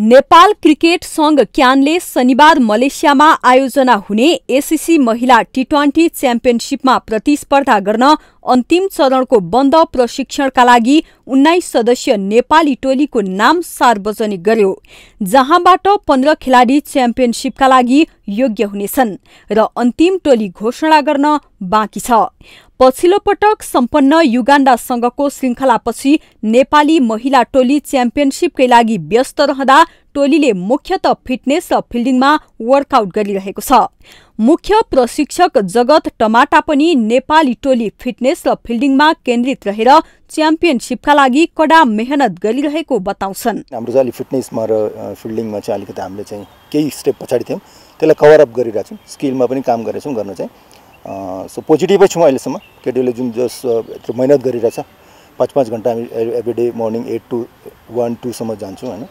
Nepal cricket सङ्घ क्यानले शनिबार मलेसियामा आयोजना हुने एसिसी महिला टी ट्वेन्टी च्याम्पियनसिपमा प्रतिस्पर्धा गर्न अन्तिम चरणको बन्द प्रशिक्षणका लागि उन्नाइस सदस्य नेपाली टोलीको नाम सार्वजनिक गर्यो जहाँबाट पन्ध्र खेलाडी च्याम्पियनसिपका लागि योग्य हुनेछन् र अन्तिम टोली घोषणा गर्न बाँकी छ पछिल्लो पटक सम्पन्न युगाण्डासँगको श्रृङ्खलापछि नेपाली महिला टोली च्याम्पियनसिपकै लागि व्यस्त रहँदा टोलीले मुख्यत फिटनेस र फिल्डिङमा वर्कआउट गरिरहेको छ मुख्य प्रशिक्षक जगत टमाटा पनि नेपाली टोली फिटनेस र फिल्डिङमा केन्द्रित रहेर च्याम्पियनसिपका लागि कडा मेहनत गरिरहेको बताउँछन् हाम्रो चाहिँ अलिक फिटनेसमा र फिल्डिङमा चाहिँ अलिकति हामीले चाहिँ केही स्टेप पछाडि थियौँ त्यसलाई कभरअप गरिरहेको छौँ स्किलमा पनि काम गरेछौँ गर्न चाहिँ सो पोजिटिभै छौँ अहिलेसम्म केटीले जुन जस यत्रो मेहनत गरिरहेछ पाँच पाँच घन्टा हामी every day morning eight to one टूसम्म जान्छौँ होइन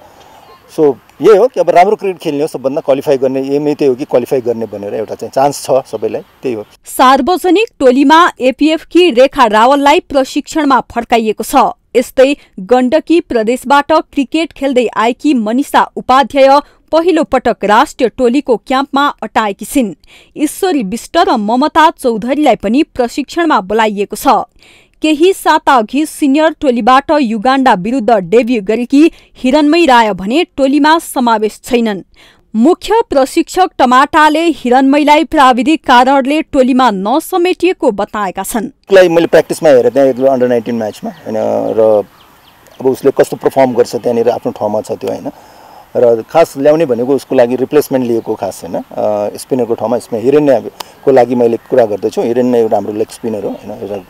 सो यही हो कि अब राम्रो क्रिकेट खेल्ने हो सबभन्दा क्वालिफाई गर्ने एमै त्यही हो कि क्वालिफाई गर्ने भनेर एउटा चाहिँ चान्स छ सबैलाई त्यही हो सार्वजनिक टोलीमा कि रेखा रावललाई प्रशिक्षणमा फर्काइएको छ यस्तै गण्डकी प्रदेशबाट क्रिकेट खेल्दै आएकी मनिषा उपाध्याय पहिलो पटक राष्ट्रिय टोलीको क्याम्पमा अटाएकी छिन् ईश्वरी विष्ट र ममता चौधरीलाई पनि प्रशिक्षणमा बोलाइएको छ केही साता अघि सिनियर टोलीबाट युगाण्डा विरुद्ध डेब्यू गरेकी हिरणमय राय भने टोलीमा समावेश छैनन् मुख्य प्रशिक्षक टमाटाले हिरणमयलाई प्राविधिक कारणले टोलीमा नसमेटिएको बताएका छन् मैले प्र्याक्टिसमा हेरेँ त्यहाँ अन्डर नाइन्टिन म्याचमा होइन र अब उसले कस्तो पर्फर्म गर्छ त्यहाँनिर आफ्नो ठाउँमा छ त्यो होइन र खास ल्याउने भनेको उसको लागि रिप्लेसमेन्ट लिएको खास होइन स्पिनरको ठाउँमा स्पिनर हिरण्यको लागि मैले कुरा गर्दैछु हिरण्य एउटा हाम्रो लेग स्पिनर हो होइन एउटा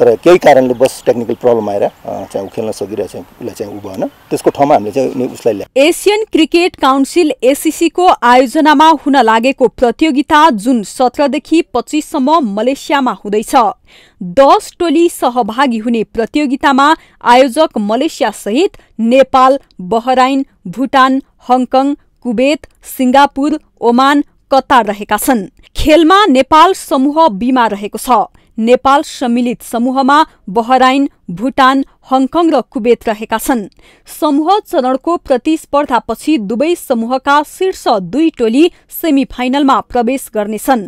तर केही कारणले बस टेक्निकल प्रब्लम आएर चाहिँ खेल्न सकिरहेको छैन उसलाई चाहिँ ऊ भएन त्यसको ठाउँमा हामीले चाहिँ उसलाई एसियन क्रिकेट काउन्सिल एसिसीको आयोजनामा हुन लागेको प्रतियोगिता जुन सत्रदेखि पच्चिससम्म मलेसियामा हुँदैछ दस टोली सहभागी हुने प्रतियोगितामा आयोजक मलेसियासहित Nepal Bahrain Bhutan Hong Kong Kuwait Singapore Oman Qatar रहेका छन् खेलमा नेपाल समूह बिमा रहेको छ नेपाल सम्मिलित समूहमा बहराइन भुटान हङकङ र कुवेत रहेका छन् समूह चरणको प्रतिस्पर्धापछि दुवै समूहका शीर्ष दुई टोली सेमी फाइनलमा प्रवेश गर्नेछन्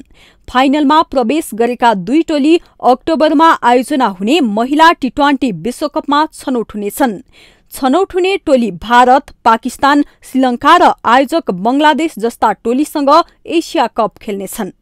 फाइनलमा प्रवेश गरेका दुई टोली अक्टोबरमा आयोजना हुने महिला टी ट्वेन्टी विश्वकपमा छनौट हुनेछन् छनौट हुने टोली भारत पाकिस्तान श्रीलङ्का र आयोजक बंगलादेश जस्ता टोलीसँग एसिया कप खेल्नेछन्